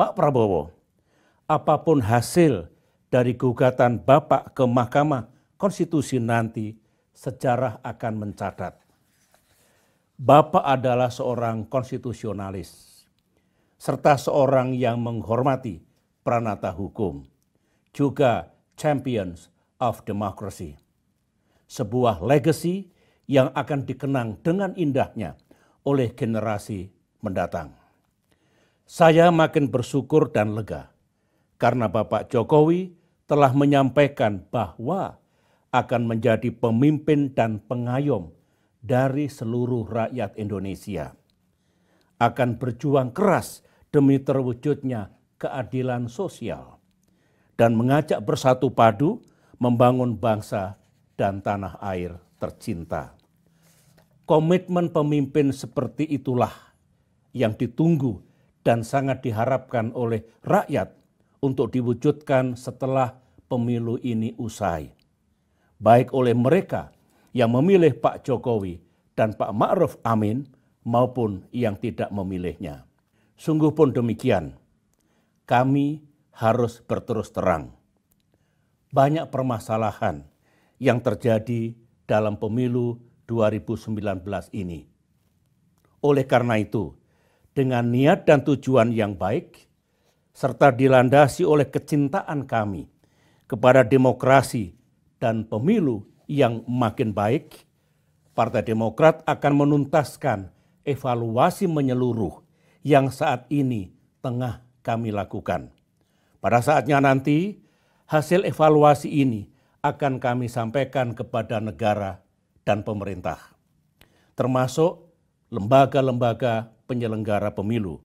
Pak Prabowo, apapun hasil dari gugatan Bapak ke Mahkamah Konstitusi nanti, sejarah akan mencatat. Bapak adalah seorang konstitusionalis, serta seorang yang menghormati pranata hukum, juga champions of democracy. Sebuah legacy yang akan dikenang dengan indahnya oleh generasi mendatang. Saya makin bersyukur dan lega karena Bapak Jokowi telah menyampaikan bahwa akan menjadi pemimpin dan pengayom dari seluruh rakyat Indonesia. Akan berjuang keras demi terwujudnya keadilan sosial dan mengajak bersatu padu membangun bangsa dan tanah air tercinta. Komitmen pemimpin seperti itulah yang ditunggu dan sangat diharapkan oleh rakyat untuk diwujudkan setelah pemilu ini usai. Baik oleh mereka yang memilih Pak Jokowi dan Pak Ma'ruf Amin maupun yang tidak memilihnya. Sungguh pun demikian, kami harus berterus terang. Banyak permasalahan yang terjadi dalam pemilu 2019 ini. Oleh karena itu, dengan niat dan tujuan yang baik, serta dilandasi oleh kecintaan kami kepada demokrasi dan pemilu yang makin baik, Partai Demokrat akan menuntaskan evaluasi menyeluruh yang saat ini tengah kami lakukan. Pada saatnya nanti, hasil evaluasi ini akan kami sampaikan kepada negara dan pemerintah, termasuk lembaga-lembaga penyelenggara pemilu